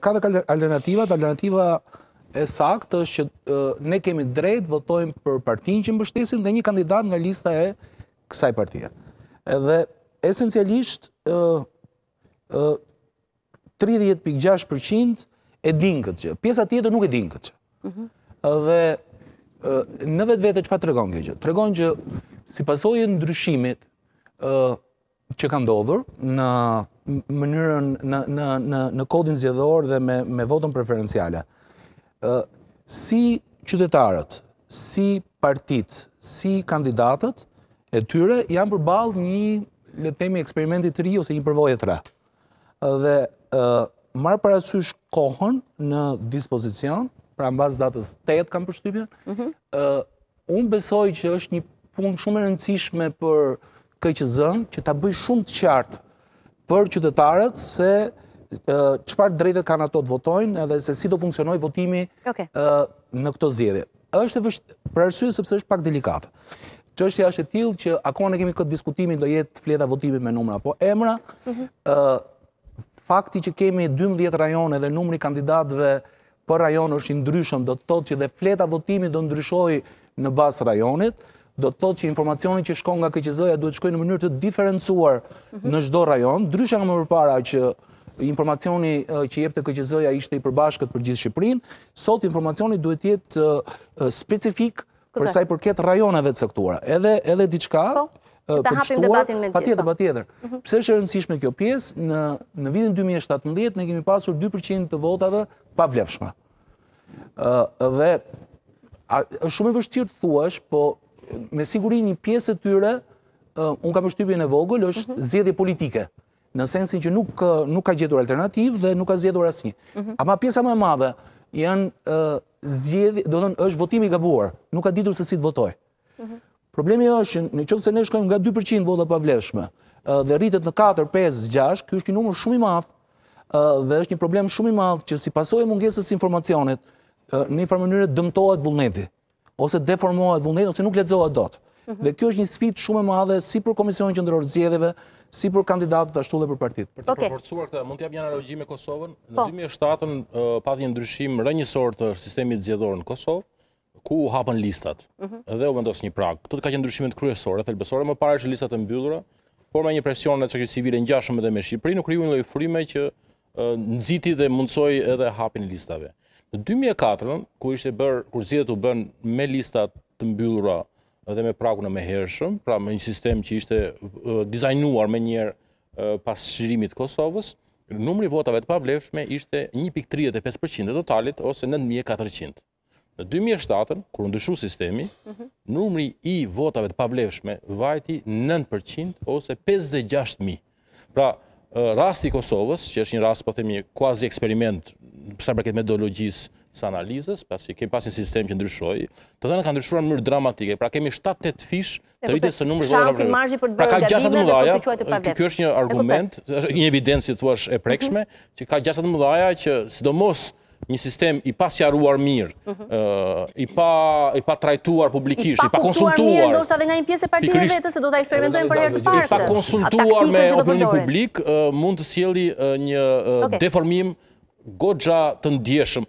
Ka dhe alternativa, alternativa e saktë është që ne kemi drejtë votojmë për partinë që më bështesim dhe një kandidat nga lista e kësaj partia. Dhe esencialisht, 30.6% e din këtë që, pjesa tjetër nuk e din këtë që. Mhm. Dhe në vetë vete që fa të regon këtë që? Të regon që si pasojë në ndryshimit që ka ndodhur në mënyrën në në në kodin zgjedhor dhe me me votën preferenciale. Ë si qytetarët, si partitë, si kandidatët e tyre janë përballë një le të themi eksperimenti të ri ose një përvojë të re. Dhe ë marr parasysh kohën në dispozicion, pra bazë datës 8 kanë përshtypjen. Mhm. Ë mm -hmm. un besoj që është një punë shumë e rëndësishme për KQZ-n që ta bëj shumë të qartë për qytetarët se qëpar drejtet kanë ato të votojnë edhe se si do funksionoj votimi në këto zjedhje. Êshtë e vështë për arsye sepse është pak delikatë. Që është e ashtë e tilë që akone kemi këtë diskutimin do jetë fleta votimi me numra po emra. Mhm. Fakti që kemi 12 rajone dhe numri kandidatëve për rajon është ndryshëm do të të që dhe fleta votimi do ndryshoj në basë rajonit do të thotë që informacioni që shkon nga KQZ-ja duhet shkojnë në mënyrë të diferencuar në çdo rajon, ndryshe nga më përpara që informacioni që jep te KQZ-ja ishte i përbashkët për gjithë Shqipërinë, sot informacioni duhet të jetë specifik për sa i përket rajoneve të caktuara. Edhe edhe diçka po? që ta hapim debatin me gjithë. Patjetër, po. patjetër. Mhm. Pse është e rëndësishme kjo pjesë? Në në vitin 2017 ne kemi pasur 2% të votave pa vlefshme. Ëh dhe është shumë e vështirë të thuash, po me siguri një pjesë të tyre, unë kam shtypjën e vogël, është mhm. zjedhje politike, në sensin që nuk ka gjedhur alternativë dhe nuk ka zjedhur asni. Mhm. Ama pjesa më madhe, janë zjedhje, do dhënë, është votimi gabuar, nuk ka ditur se si të votoj. Mhm. Problemi është, në qëfë se ne shkojmë nga 2% vota pavlefshme, dhe rritet në 4, 5, 6, kjo është një numër shumë i madhë, dhe është një problem shumë i madhë, që si pasoj mungesës informacionit, në informë mënyre dëmtojt vullneti ose deformohet vullnet, ose nuk letëzohet dot. Mhm. Dhe kjo është një sfit shumë e madhe, si për Komisionin Qëndërorë Zjedheve, si për kandidatët ashtu dhe për partit. Për të përforcuar këta, mund të jam një analogji me Kosovën, në 2007-ën pati një ndryshim rënjësor të sistemi të zjedhore në Kosovë, ku u hapën listat, mhm. dhe u vendosë një prakë. Këtët ka që ndryshimet kryesore, thë më pare që listat e mbyllura, por me një presion në të civile në gjashëm edhe me Shqipëri, nuk rihun në lojë që nëziti dhe mundsoj edhe hapin listave. Në 2004, ku ishte bërë, kur zjetë të bënë me listat të mbyllura dhe me prakun e me hershëm, pra me një sistem që ishte dizajnuar me njerë uh, pas shirimit Kosovës, numri votave të pavlefshme ishte 1.35% e totalit ose 9.400. Në 2007, kur ndryshu sistemi, numri i votave të pavlefshme vajti 9% ose 56.000. Pra, rasti Kosovës, që është një rast, po themi, kuazi eksperiment përsa përket metodologjisë së analizës, pasi kemi pas një sistem që ndryshoi, të dhënat kanë ndryshuar në mënyrë dramatike. Pra kemi 7-8 fish të rritjes së numrit vogël. Shansi marzhi për të bërë gabime dhe për është një argument, një evidencë si thuash e prekshme, mhm. që ka gjasa të mëdha që sidomos një sistem i pa sqaruar mirë, mhm. i pa i pa trajtuar publikisht, i pa konsultuar. Mirë, ndoshta edhe nga një pjesë e partive vetë se do ta eksperimentojmë për herë të parë. I pa konsultuar me opinionin publik mund të sjellë një deformim gogja të ndjeshëm.